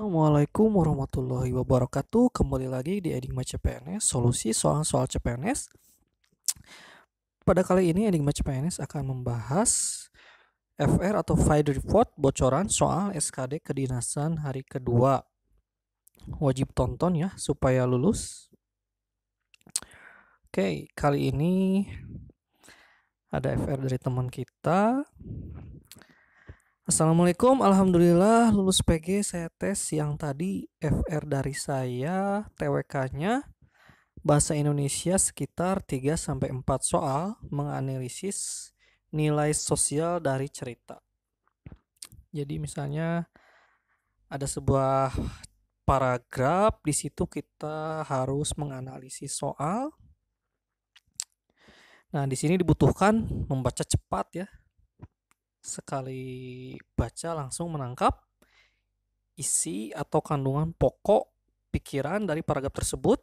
Assalamualaikum warahmatullahi wabarakatuh Kembali lagi di Enigma CPNS Solusi soal-soal CPNS Pada kali ini Enigma CPNS akan membahas FR atau Fire Report Bocoran soal SKD kedinasan hari kedua Wajib tonton ya supaya lulus Oke kali ini ada FR dari teman kita Assalamualaikum, Alhamdulillah lulus PG saya tes yang tadi FR dari saya TWK-nya Bahasa Indonesia sekitar 3-4 soal menganalisis nilai sosial dari cerita Jadi misalnya ada sebuah paragraf di situ kita harus menganalisis soal Nah, di sini dibutuhkan membaca cepat ya, sekali baca langsung menangkap isi atau kandungan pokok pikiran dari paragraf tersebut.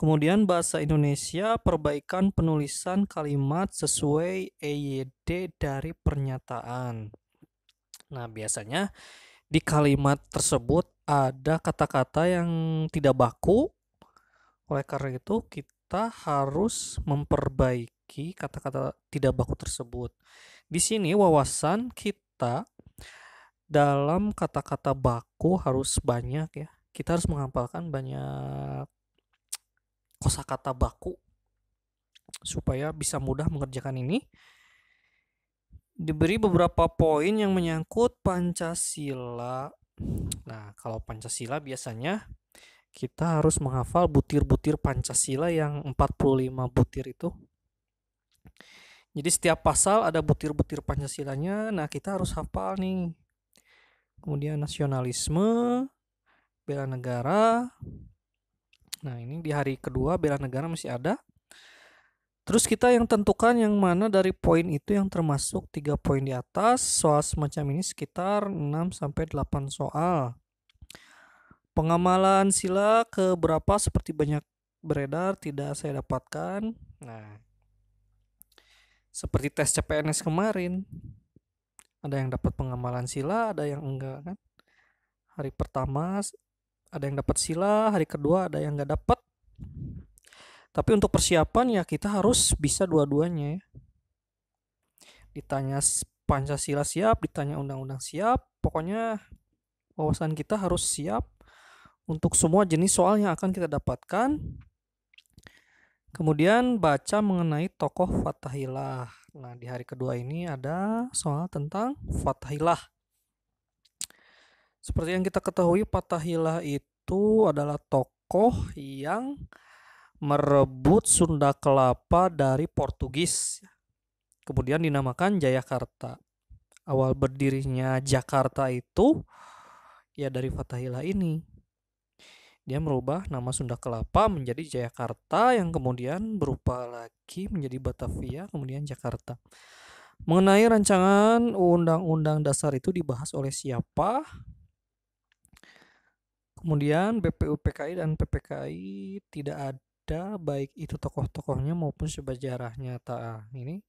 Kemudian bahasa Indonesia perbaikan penulisan kalimat sesuai EYD dari pernyataan. Nah, biasanya di kalimat tersebut ada kata-kata yang tidak baku. Oleh karena itu, kita harus memperbaiki kata-kata tidak baku tersebut. Di sini wawasan kita dalam kata-kata baku harus banyak ya. Kita harus menghafalkan banyak kosakata baku supaya bisa mudah mengerjakan ini. Diberi beberapa poin yang menyangkut Pancasila. Nah, kalau Pancasila biasanya kita harus menghafal butir-butir Pancasila yang 45 butir itu jadi setiap pasal ada butir-butir Pancasilanya. Nah, kita harus hafal nih. Kemudian nasionalisme, bela negara. Nah, ini di hari kedua bela negara masih ada. Terus kita yang tentukan yang mana dari poin itu yang termasuk tiga poin di atas. Soal semacam ini sekitar 6 sampai 8 soal. Pengamalan sila ke berapa seperti banyak beredar tidak saya dapatkan. Nah, seperti tes CPNS kemarin ada yang dapat pengamalan sila ada yang enggak kan hari pertama ada yang dapat sila hari kedua ada yang enggak dapat tapi untuk persiapan ya kita harus bisa dua-duanya ya. ditanya Pancasila siap ditanya undang-undang siap pokoknya wawasan kita harus siap untuk semua jenis soal yang akan kita dapatkan Kemudian baca mengenai tokoh Fatahillah. Nah, di hari kedua ini ada soal tentang Fatahillah. Seperti yang kita ketahui, Fatahillah itu adalah tokoh yang merebut Sunda Kelapa dari Portugis. Kemudian dinamakan Jayakarta. Awal berdirinya Jakarta itu ya dari Fatahillah ini dia merubah nama Sunda Kelapa menjadi Jakarta yang kemudian berupa lagi menjadi Batavia kemudian Jakarta. Mengenai rancangan undang-undang dasar itu dibahas oleh siapa? Kemudian BPUPKI dan PPKI tidak ada baik itu tokoh-tokohnya maupun sejarahnya. Ta ini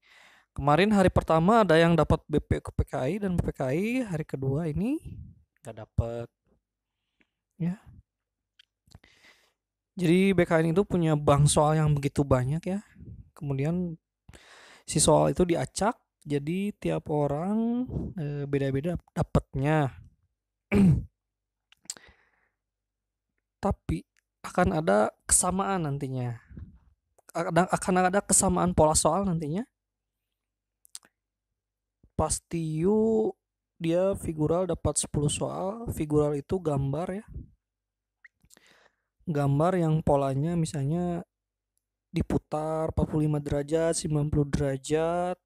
kemarin hari pertama ada yang dapat BPUPKI dan PPKI hari kedua ini nggak dapat ya jadi BKN itu punya bank soal yang begitu banyak ya. Kemudian si soal itu diacak, jadi tiap orang e, beda-beda dapatnya. Tapi akan ada kesamaan nantinya. Akan ada kesamaan pola soal nantinya. Pasti Pastiu dia figural dapat 10 soal. Figural itu gambar ya gambar yang polanya misalnya diputar 45 derajat, 90 derajat.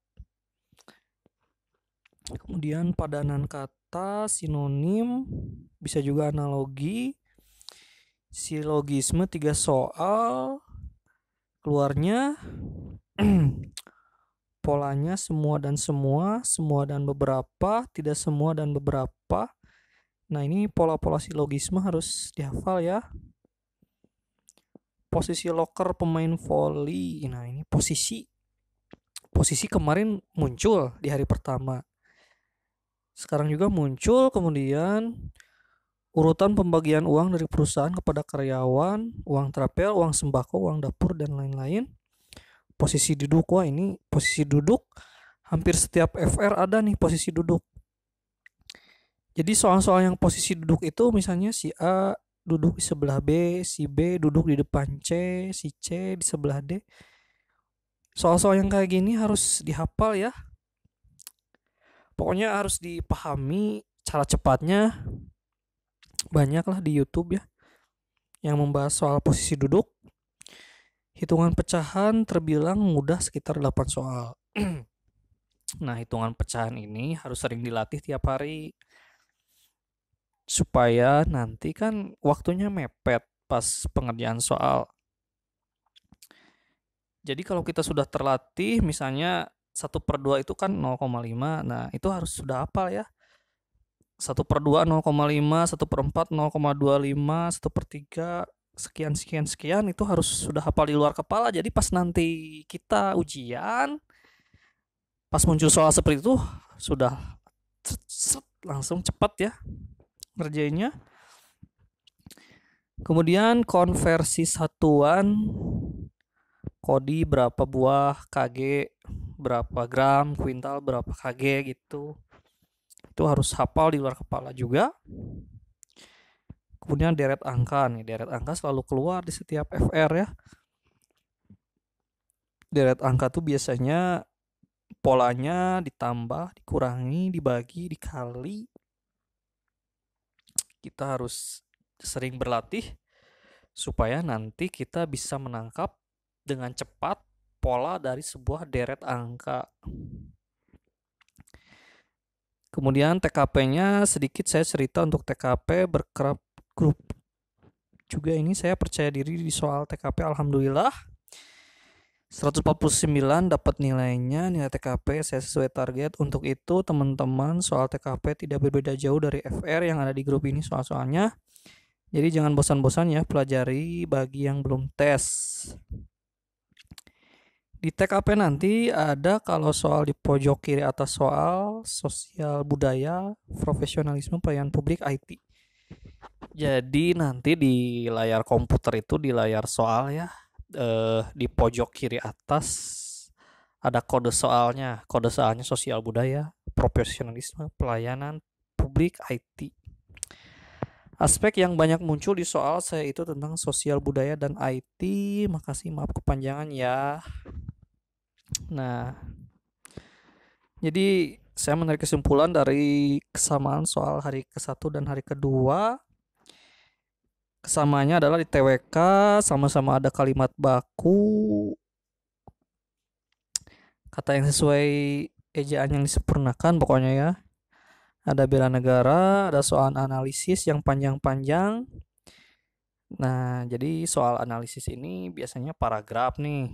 Kemudian padanan kata, sinonim, bisa juga analogi, silogisme tiga soal, keluarnya polanya semua dan semua, semua dan beberapa, tidak semua dan beberapa. Nah, ini pola-pola silogisme harus dihafal ya posisi locker pemain volley nah ini posisi posisi kemarin muncul di hari pertama sekarang juga muncul kemudian urutan pembagian uang dari perusahaan kepada karyawan uang trapel uang sembako uang dapur dan lain-lain posisi duduk wah ini posisi duduk hampir setiap FR ada nih posisi duduk jadi soal-soal yang posisi duduk itu misalnya si A duduk di sebelah B, si B duduk di depan C, si C di sebelah D. Soal-soal yang kayak gini harus dihafal ya. Pokoknya harus dipahami cara cepatnya. Banyaklah di YouTube ya yang membahas soal posisi duduk. Hitungan pecahan terbilang mudah sekitar 8 soal. nah, hitungan pecahan ini harus sering dilatih tiap hari supaya nanti kan waktunya mepet pas pengerjaan soal. Jadi kalau kita sudah terlatih misalnya 1 per 2 itu kan 0,5. Nah, itu harus sudah hafal ya. 1 per 2 0,5, 1 per 4 0,25, 1 per 3 sekian sekian sekian itu harus sudah hafal di luar kepala. Jadi pas nanti kita ujian pas muncul soal seperti itu sudah langsung cepat ya ngerjainnya kemudian konversi satuan kodi berapa buah kg berapa gram kuintal berapa kg gitu itu harus hafal di luar kepala juga kemudian deret angka nih deret angka selalu keluar di setiap FR ya deret angka tuh biasanya polanya ditambah, dikurangi, dibagi, dikali kita harus sering berlatih supaya nanti kita bisa menangkap dengan cepat pola dari sebuah deret angka. Kemudian TKP-nya sedikit saya cerita untuk TKP berkerap grup. Juga ini saya percaya diri di soal TKP alhamdulillah 149 dapat nilainya, nilai TKP saya sesuai target. Untuk itu teman-teman soal TKP tidak berbeda jauh dari FR yang ada di grup ini soal-soalnya. Jadi jangan bosan-bosan ya pelajari bagi yang belum tes. Di TKP nanti ada kalau soal di pojok kiri atas soal sosial budaya, profesionalisme pelayanan publik IT. Jadi nanti di layar komputer itu di layar soal ya uh, di pojok kiri atas ada kode soalnya. Kode soalnya sosial budaya, profesionalisme, pelayanan publik, IT. Aspek yang banyak muncul di soal saya itu tentang sosial budaya dan IT. Makasih maaf kepanjangan ya. Nah, jadi saya menarik kesimpulan dari kesamaan soal hari ke-1 dan hari kedua Kesamanya adalah di TWK sama-sama ada kalimat baku. Kata yang sesuai ejaan yang disempurnakan pokoknya ya. Ada bela negara, ada soal analisis yang panjang-panjang. Nah, jadi soal analisis ini biasanya paragraf nih.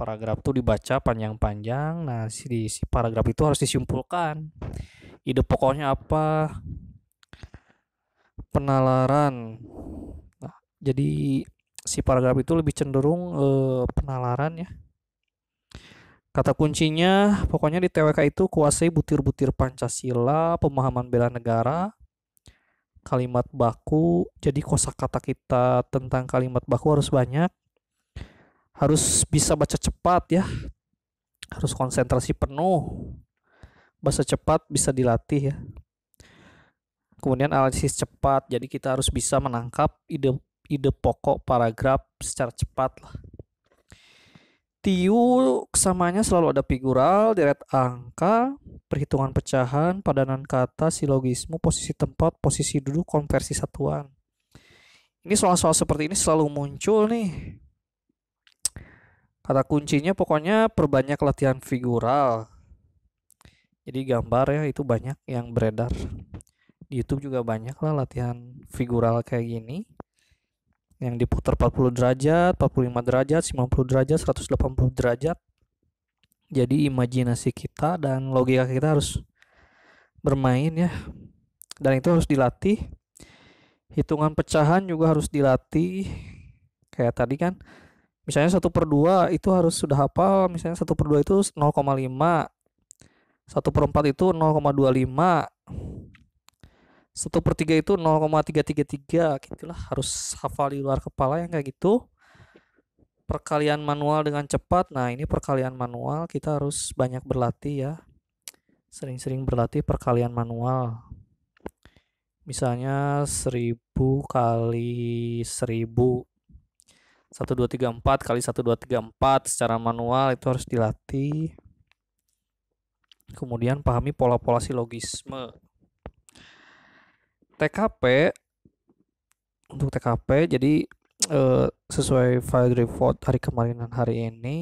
Paragraf tuh dibaca panjang-panjang. Nah, si, si paragraf itu harus disimpulkan. Ide pokoknya apa, penalaran. Nah, jadi si paragraf itu lebih cenderung e, penalaran ya. Kata kuncinya pokoknya di TWK itu kuasai butir-butir Pancasila, pemahaman bela negara, kalimat baku. Jadi kosakata kita tentang kalimat baku harus banyak. Harus bisa baca cepat ya. Harus konsentrasi penuh. Bahasa cepat bisa dilatih ya kemudian analisis cepat jadi kita harus bisa menangkap ide ide pokok paragraf secara cepat lah tiu kesamanya selalu ada figural deret angka perhitungan pecahan padanan kata silogisme posisi tempat posisi duduk konversi satuan ini soal-soal seperti ini selalu muncul nih kata kuncinya pokoknya perbanyak latihan figural jadi gambar ya itu banyak yang beredar YouTube juga banyak lah latihan figural kayak gini yang diputar 40 derajat, 45 derajat, 90 derajat, 180 derajat. Jadi imajinasi kita dan logika kita harus bermain ya. Dan itu harus dilatih. Hitungan pecahan juga harus dilatih. Kayak tadi kan misalnya 1 per 2 itu harus sudah hafal. Misalnya 1 per 2 itu 0,5. 1 per 4 itu 0,25. 1 per tiga itu 0,333 gitulah harus hafal di luar kepala yang kayak gitu perkalian manual dengan cepat nah ini perkalian manual kita harus banyak berlatih ya sering-sering berlatih perkalian manual misalnya 1000 kali 1000 1234 kali 1234 secara manual itu harus dilatih kemudian pahami pola-pola silogisme TKP untuk TKP jadi eh, sesuai file report hari kemarin dan hari ini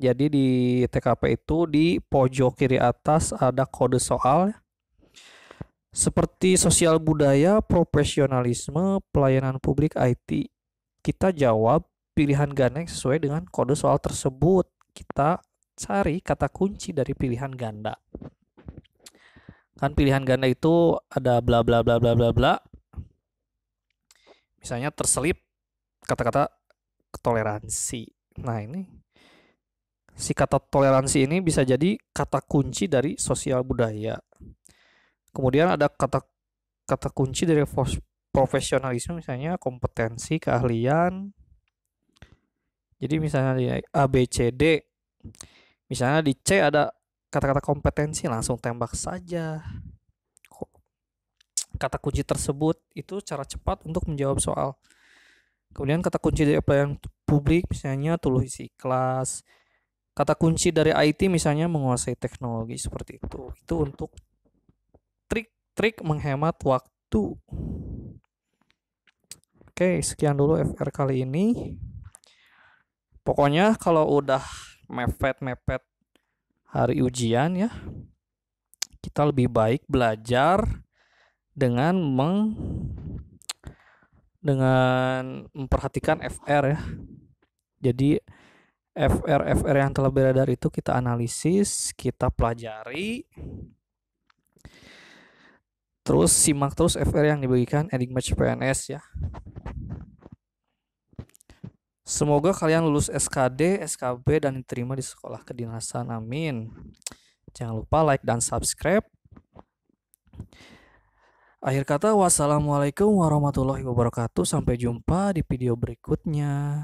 jadi di TKP itu di pojok kiri atas ada kode soal seperti sosial budaya, profesionalisme, pelayanan publik IT. Kita jawab pilihan ganda yang sesuai dengan kode soal tersebut. Kita cari kata kunci dari pilihan ganda kan pilihan ganda itu ada bla bla bla bla bla bla misalnya terselip kata-kata toleransi nah ini si kata toleransi ini bisa jadi kata kunci dari sosial budaya kemudian ada kata kata kunci dari profesionalisme misalnya kompetensi keahlian jadi misalnya di A B C D misalnya di C ada kata-kata kompetensi langsung tembak saja kata kunci tersebut itu cara cepat untuk menjawab soal kemudian kata kunci dari pelayan publik misalnya tulis ikhlas kata kunci dari IT misalnya menguasai teknologi seperti itu itu untuk trik-trik menghemat waktu oke sekian dulu FR kali ini pokoknya kalau udah mepet mepet hari ujian ya kita lebih baik belajar dengan meng dengan memperhatikan FR ya jadi FR FR yang telah beredar itu kita analisis kita pelajari terus simak terus FR yang dibagikan Enigma CPNS ya Semoga kalian lulus SKD, SKB, dan diterima di sekolah kedinasan. Amin. Jangan lupa like dan subscribe. Akhir kata, wassalamualaikum warahmatullahi wabarakatuh. Sampai jumpa di video berikutnya.